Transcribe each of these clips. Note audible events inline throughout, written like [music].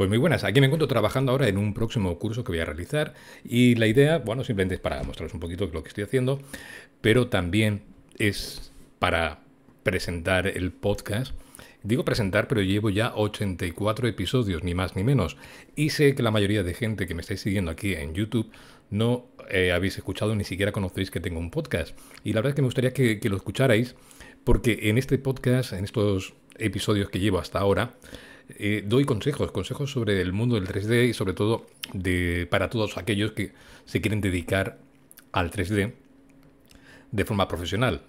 Pues muy buenas, aquí me encuentro trabajando ahora en un próximo curso que voy a realizar y la idea, bueno, simplemente es para mostraros un poquito lo que estoy haciendo, pero también es para presentar el podcast. Digo presentar, pero llevo ya 84 episodios, ni más ni menos. Y sé que la mayoría de gente que me estáis siguiendo aquí en YouTube no eh, habéis escuchado, ni siquiera conocéis que tengo un podcast. Y la verdad es que me gustaría que, que lo escucharais, porque en este podcast, en estos episodios que llevo hasta ahora, eh, doy consejos, consejos sobre el mundo del 3D y sobre todo de, para todos aquellos que se quieren dedicar al 3D de forma profesional,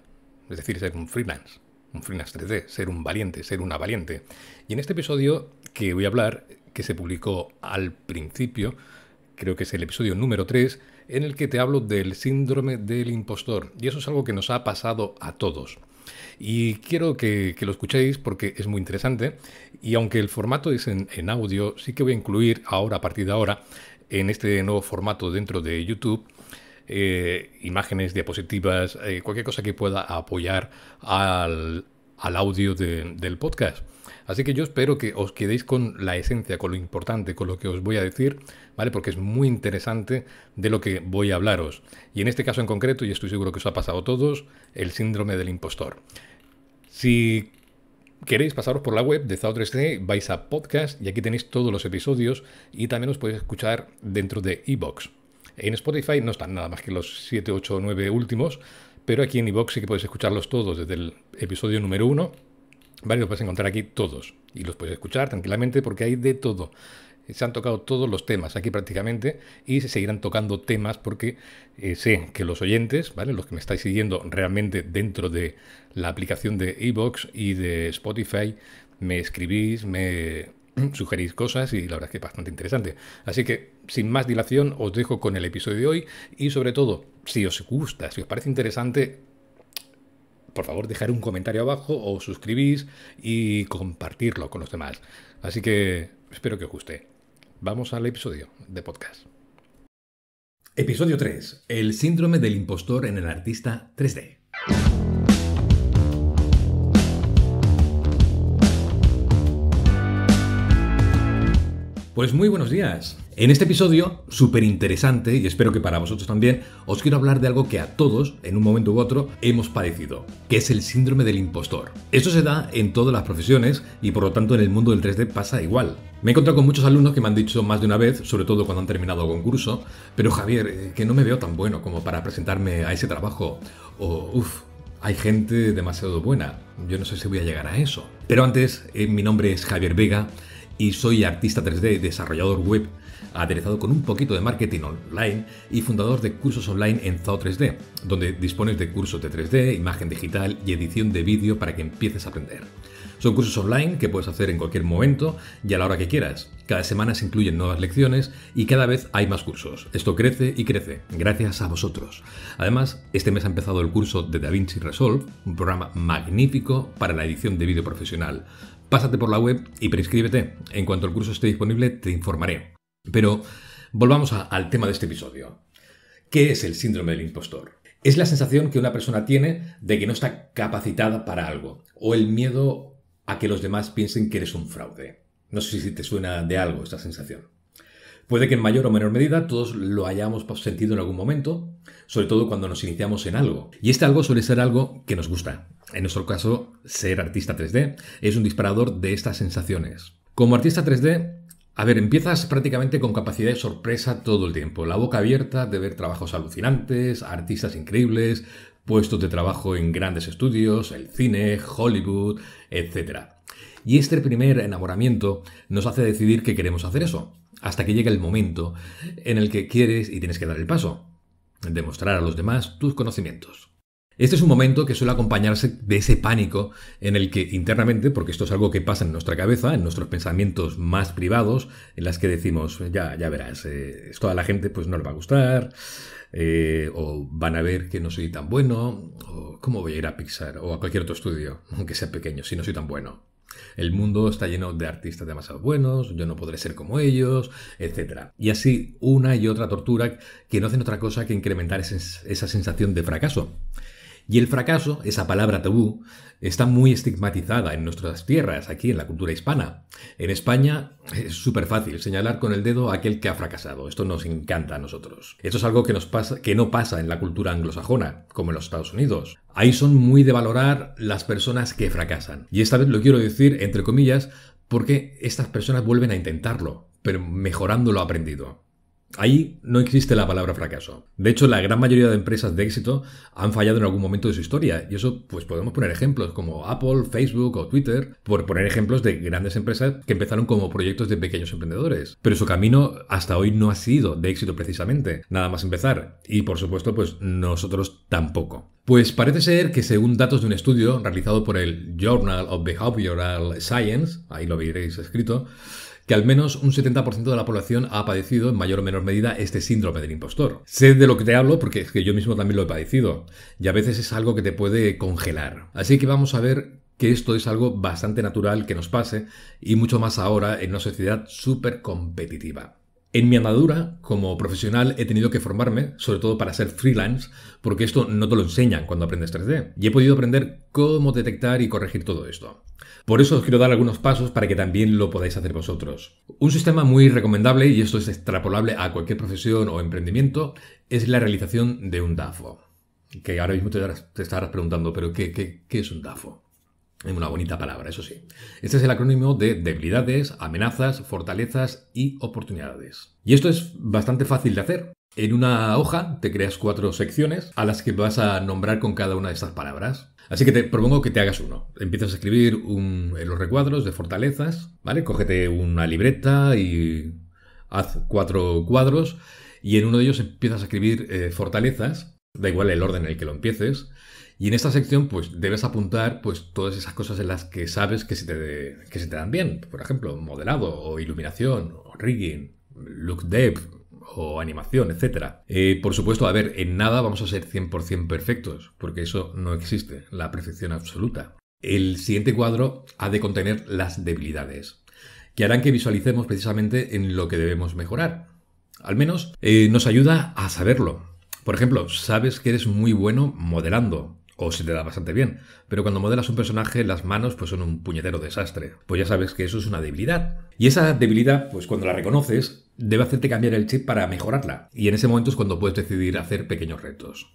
es decir, ser un freelance, un freelance 3D, ser un valiente, ser una valiente. Y en este episodio que voy a hablar, que se publicó al principio, creo que es el episodio número 3, en el que te hablo del síndrome del impostor. Y eso es algo que nos ha pasado a todos. Y quiero que, lo escuchéis porque es muy interesante. Y aunque el formato es en, audio, sí que voy a incluir ahora, a partir de ahora, en este nuevo formato dentro de YouTube, eh, imágenes, diapositivas, eh, cualquier cosa que pueda apoyar al, audio del podcast. Así que yo espero que os quedéis con la esencia, con lo importante, con lo que os voy a decir, ¿vale? Porque es muy interesante de lo que voy a hablaros. Y en este caso en concreto, y estoy seguro que os ha pasado a todos, el síndrome del impostor. Si queréis pasaros por la web de Zao 3D, vais a podcast y aquí tenéis todos los episodios y también os podéis escuchar dentro de iBox. En Spotify no están nada más que los 7, 8 o 9 últimos, pero aquí en iBox sí que podéis escucharlos todos desde el episodio número 1 Vale, los a encontrar aquí todos y los podéis escuchar tranquilamente porque hay de todo. Eh, se han tocado todos los temas aquí prácticamente y se seguirán tocando temas porque eh, sé que los oyentes, ¿vale? los que me estáis siguiendo realmente dentro de la aplicación de Evox y de Spotify, me escribís, me [clears throat] sugerís cosas y la verdad es que es bastante interesante. Así que sin más dilación os dejo con el episodio de hoy y sobre todo, si os gusta, si os parece interesante, por favor dejar un comentario abajo o suscribís y compartirlo con los demás. Así que espero que os guste. Vamos al episodio de podcast. Episodio 3. El síndrome del impostor en el artista 3D. Pues muy buenos días. En este episodio, súper interesante, y espero que para vosotros también, os quiero hablar de algo que a todos, en un momento u otro, hemos padecido, que es el síndrome del impostor. Esto se da en todas las profesiones y por lo tanto en el mundo del 3D pasa igual. Me he encontrado con muchos alumnos que me han dicho más de una vez, sobre todo cuando han terminado concurso, pero Javier, eh, que no me veo tan bueno como para presentarme a ese trabajo, o uff, hay gente demasiado buena, yo no sé si voy a llegar a eso. Pero antes, eh, mi nombre es Javier Vega y soy artista 3D, desarrollador web, aderezado con un poquito de marketing online y fundador de cursos online en Zao 3D, donde dispones de cursos de 3D, imagen digital y edición de vídeo para que empieces a aprender. Son cursos online que puedes hacer en cualquier momento y a la hora que quieras. Cada semana se incluyen nuevas lecciones y cada vez hay más cursos. Esto crece y crece, gracias a vosotros. Además, este mes ha empezado el curso de DaVinci Resolve, un programa magnífico para la edición de vídeo profesional. Pásate por la web y prescríbete. En cuanto el curso esté disponible, te informaré. Pero volvamos al tema de este episodio. ¿Qué es el síndrome del impostor? Es la sensación que una persona tiene de que no está capacitada para algo, o el miedo a que los demás piensen que eres un fraude. No sé si te suena de algo esta sensación. Puede que en mayor o menor medida todos lo hayamos sentido en algún momento, sobre todo cuando nos iniciamos en algo. Y este algo suele ser algo que nos gusta. En nuestro caso, ser artista 3D es un disparador de estas sensaciones. Como artista 3D, a ver, empiezas prácticamente con capacidad de sorpresa todo el tiempo, la boca abierta de ver trabajos alucinantes, artistas increíbles, puestos de trabajo en grandes estudios, el cine, Hollywood, etc. Y este primer enamoramiento nos hace decidir que queremos hacer eso hasta que llega el momento en el que quieres y tienes que dar el paso, demostrar a los demás tus conocimientos. Este es un momento que suele acompañarse de ese pánico en el que internamente, porque esto es algo que pasa en nuestra cabeza, en nuestros pensamientos más privados, en las que decimos, ya, ya verás, eh, toda la gente pues no le va a gustar, eh, o van a ver que no soy tan bueno, o cómo voy a ir a Pixar o a cualquier otro estudio, aunque sea pequeño, si no soy tan bueno. El mundo está lleno de artistas demasiado buenos, yo no podré ser como ellos, etc. Y así una y otra tortura que no hacen otra cosa que incrementar esa sensación de fracaso. Y el fracaso, esa palabra tabú, está muy estigmatizada en nuestras tierras, aquí en la cultura hispana. En España es súper fácil señalar con el dedo a aquel que ha fracasado. Esto nos encanta a nosotros. Esto es algo que, nos pasa, que no pasa en la cultura anglosajona, como en los Estados Unidos. Ahí son muy de valorar las personas que fracasan. Y esta vez lo quiero decir entre comillas porque estas personas vuelven a intentarlo, pero mejorando lo aprendido. Ahí no existe la palabra fracaso. De hecho, la gran mayoría de empresas de éxito han fallado en algún momento de su historia. Y eso, pues podemos poner ejemplos como Apple, Facebook o Twitter, por poner ejemplos de grandes empresas que empezaron como proyectos de pequeños emprendedores. Pero su camino hasta hoy no ha sido de éxito precisamente. Nada más empezar. Y por supuesto, pues nosotros tampoco. Pues parece ser que según datos de un estudio realizado por el Journal of Behavioral Science, ahí lo veréis escrito, que al menos un 70% de la población ha padecido en mayor o menor medida este síndrome del impostor. Sé de lo que te hablo porque es que yo mismo también lo he padecido y a veces es algo que te puede congelar. Así que vamos a ver que esto es algo bastante natural que nos pase y mucho más ahora en una sociedad súper competitiva. En mi andadura como profesional he tenido que formarme, sobre todo para ser freelance, porque esto no te lo enseñan cuando aprendes 3D. Y he podido aprender cómo detectar y corregir todo esto. Por eso os quiero dar algunos pasos para que también lo podáis hacer vosotros. Un sistema muy recomendable, y esto es extrapolable a cualquier profesión o emprendimiento, es la realización de un DAFO. Que ahora mismo te estarás preguntando, pero ¿qué, qué es un DAFO? Es una bonita palabra, eso sí. Este es el acrónimo de debilidades, amenazas, fortalezas y oportunidades. Y esto es bastante fácil de hacer. En una hoja te creas cuatro secciones a las que vas a nombrar con cada una de estas palabras. Así que te propongo que te hagas uno. Empiezas a escribir en los recuadros de fortalezas, ¿vale? Cógete una libreta y haz cuatro cuadros y en uno de ellos empiezas a escribir eh, fortalezas, da igual el orden en el que lo empieces, y en esta sección, pues debes apuntar pues, todas esas cosas en las que sabes que se, te, dan bien. Por ejemplo, modelado, o iluminación, o rigging, look dev o animación, etc. Eh, por supuesto, a ver, en nada vamos a ser 100% perfectos, porque eso no existe, la perfección absoluta. El siguiente cuadro ha de contener las debilidades, que harán que visualicemos precisamente en lo que debemos mejorar. Al menos eh, nos ayuda a saberlo. Por ejemplo, sabes que eres muy bueno modelando, o se te da bastante bien. Pero cuando modelas un personaje, las manos pues son un puñetero desastre. Pues ya sabes que eso es una debilidad. Y esa debilidad, pues cuando la reconoces, debe hacerte cambiar el chip para mejorarla. Y en ese momento es cuando puedes decidir hacer pequeños retos.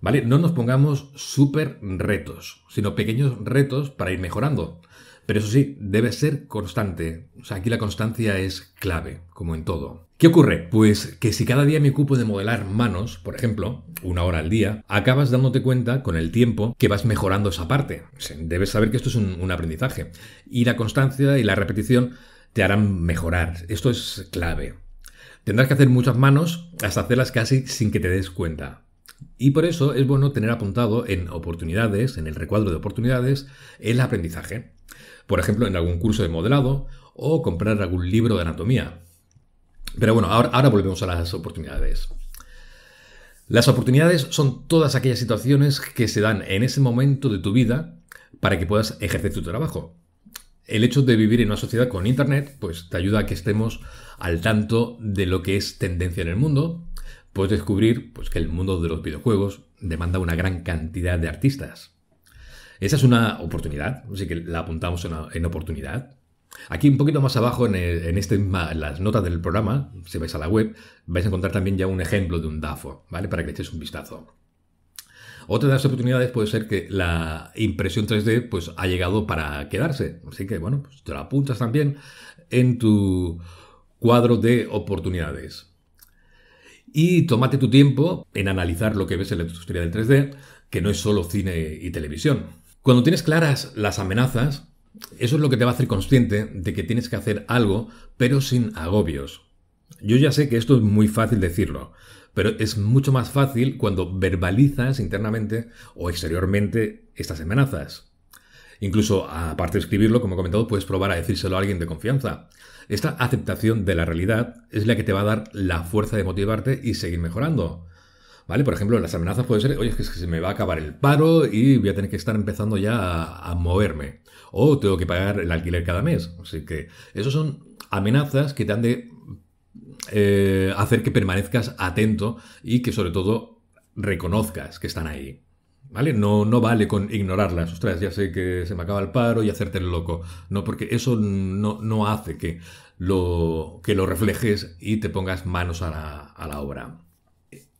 ¿Vale? No nos pongamos super retos, sino pequeños retos para ir mejorando. Pero eso sí, debe ser constante. sea, aquí la constancia es clave, como en todo. ¿Qué ocurre? Pues que si cada día me ocupo de modelar manos, por ejemplo, una hora al día, acabas dándote cuenta con el tiempo que vas mejorando esa parte. Debes saber que esto es un, un aprendizaje. Y la constancia y la repetición te harán mejorar. Esto es clave. Tendrás que hacer muchas manos hasta hacerlas casi sin que te des cuenta. Y por eso es bueno tener apuntado en oportunidades, en el recuadro de oportunidades, el aprendizaje. Por ejemplo, en algún curso de modelado o comprar algún libro de anatomía pero bueno, ahora, volvemos a las oportunidades. Las oportunidades son todas aquellas situaciones que se dan en ese momento de tu vida para que puedas ejercer tu trabajo. El hecho de vivir en una sociedad con Internet, pues te ayuda a que estemos al tanto de lo que es tendencia en el mundo. Puedes descubrir pues, que el mundo de los videojuegos demanda una gran cantidad de artistas. Esa es una oportunidad, así que la apuntamos en oportunidad. Aquí un poquito más abajo en, este las notas del programa, si vais a la web, vais a encontrar también ya un ejemplo de un DAFO, ¿vale? Para que le echéis un vistazo. Otra de las oportunidades puede ser que la impresión 3D pues, ha llegado para quedarse. Así que, bueno, pues te la apuntas también en tu cuadro de oportunidades. Y tómate tu tiempo en analizar lo que ves en la industria del 3D, que no es solo cine y televisión. Cuando tienes claras las amenazas, eso es lo que te va a hacer consciente de que tienes que hacer algo, pero sin agobios. Yo ya sé que esto es muy fácil decirlo, pero es mucho más fácil cuando verbalizas internamente o exteriormente estas amenazas. Incluso, aparte de escribirlo, como he comentado, puedes probar a decírselo a alguien de confianza. Esta aceptación de la realidad es la que te va a dar la fuerza de motivarte y seguir mejorando. Por ejemplo, las amenazas pueden ser, oye, es que se me va a acabar el paro y voy a tener que estar empezando ya a, moverme. O tengo que pagar el alquiler cada mes. Así que esas son amenazas que te han de eh, hacer que permanezcas atento y que sobre todo reconozcas que están ahí. ¿Vale? No, vale con ignorarlas. Ostras, ya sé que se me acaba el paro y hacerte el loco. No, porque eso no, hace que lo, que lo reflejes y te pongas manos a la obra.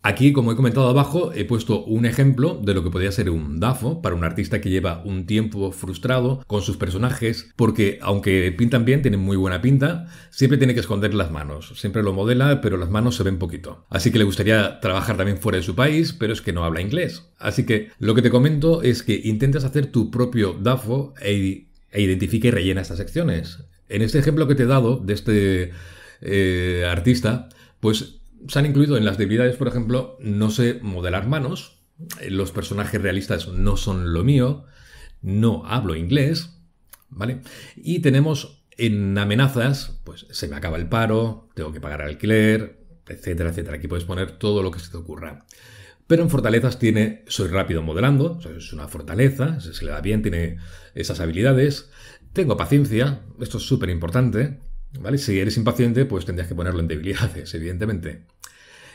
Aquí, como he comentado abajo, he puesto un ejemplo de lo que podría ser un DAFO para un artista que lleva un tiempo frustrado con sus personajes, porque aunque pintan bien, tienen muy buena pinta, siempre tiene que esconder las manos. Siempre lo modela, pero las manos se ven poquito. Así que le gustaría trabajar también fuera de su país, pero es que no habla inglés. Así que lo que te comento es que intentas hacer tu propio DAFO e, e identifique y rellena estas secciones. En este ejemplo que te he dado de este eh, artista, pues se han incluido en las debilidades, por ejemplo, no sé modelar manos, eh, los personajes realistas no son lo mío, no hablo inglés, ¿vale? Y tenemos en amenazas, pues se me acaba el paro, tengo que pagar alquiler, etcétera, etcétera. Aquí puedes poner todo lo que se te ocurra. Pero en fortalezas tiene soy rápido modelando, es una fortaleza, se le da bien, tiene esas habilidades. Tengo paciencia, esto es súper importante. Si eres impaciente, pues tendrías que ponerlo en debilidades, [laughs] evidentemente.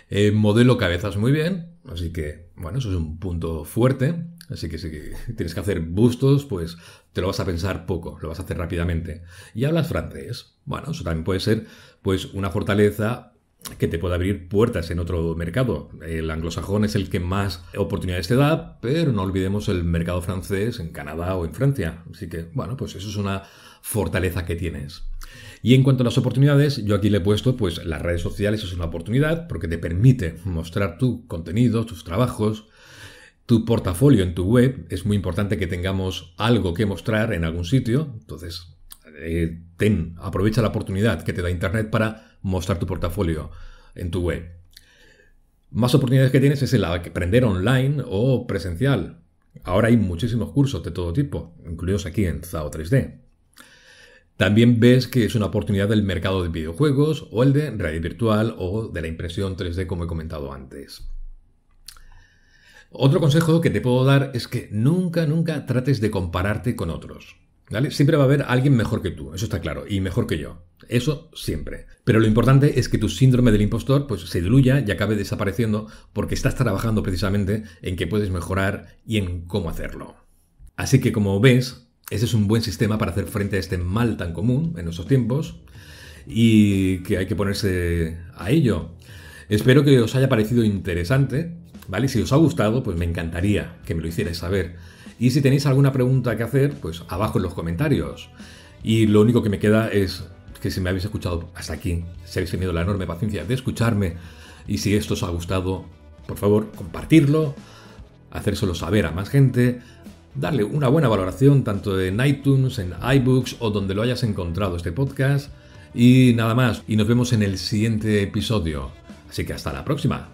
Eh, modelo cabezas muy bien, así que, bueno, eso es un punto fuerte. Así que si tienes que hacer bustos, pues te lo vas a pensar poco, lo vas a hacer rápidamente. Y hablas francés. Bueno, eso también puede ser pues una fortaleza que te puede abrir puertas en otro mercado. El anglosajón es el que más oportunidades te da, pero no olvidemos el mercado francés en Canadá o en Francia. Así que, bueno, pues eso es una fortaleza que tienes. Y en cuanto a las oportunidades, yo aquí le he puesto, pues las redes sociales es una oportunidad porque te permite mostrar tu contenido, tus trabajos, tu portafolio en tu web. Es muy importante que tengamos algo que mostrar en algún sitio. Entonces, eh, aprovecha la oportunidad que te da Internet para mostrar tu portafolio en tu web. Más oportunidades que tienes es el aprender online o presencial. Ahora hay muchísimos cursos de todo tipo, incluidos aquí en ZAO 3D. También ves que es una oportunidad del mercado de videojuegos o el de realidad virtual o de la impresión 3D como he comentado antes. Otro consejo que te puedo dar es que nunca, nunca trates de compararte con otros. ¿Vale? Siempre va a haber alguien mejor que tú, eso está claro, y mejor que yo. Eso siempre. Pero lo importante es que tu síndrome del impostor pues, se diluya y acabe desapareciendo porque estás trabajando precisamente en qué puedes mejorar y en cómo hacerlo. Así que como ves, ese es un buen sistema para hacer frente a este mal tan común en nuestros tiempos y que hay que ponerse a ello. Espero que os haya parecido interesante, ¿vale? Si os ha gustado, pues me encantaría que me lo hicierais saber. Y si tenéis alguna pregunta que hacer, pues abajo en los comentarios. Y lo único que me queda es que si me habéis escuchado hasta aquí, si habéis tenido la enorme paciencia de escucharme y si esto os ha gustado, por favor, compartirlo, hacérselo saber a más gente, darle una buena valoración tanto en iTunes, en iBooks o donde lo hayas encontrado este podcast. Y nada más, y nos vemos en el siguiente episodio. Así que hasta la próxima.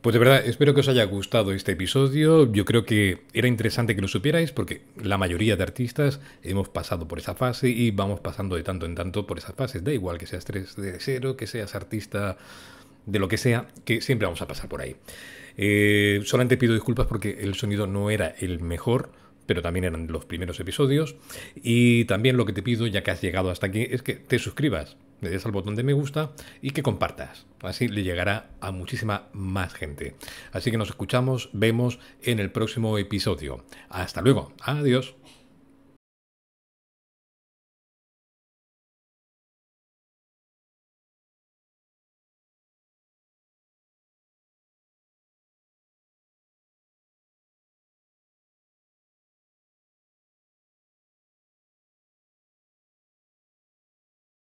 Pues de verdad, espero que os haya gustado este episodio. Yo creo que era interesante que lo supierais porque la mayoría de artistas hemos pasado por esa fase y vamos pasando de tanto en tanto por esas fases. Da igual que seas 3 de cero que seas artista de lo que sea, que siempre vamos a pasar por ahí. Eh, solamente pido disculpas porque el sonido no era el mejor, pero también eran los primeros episodios. Y también lo que te pido, ya que has llegado hasta aquí, es que te suscribas, le des al botón de me gusta y que compartas. Así le llegará a muchísima más gente. Así que nos escuchamos, vemos en el próximo episodio. Hasta luego. Adiós.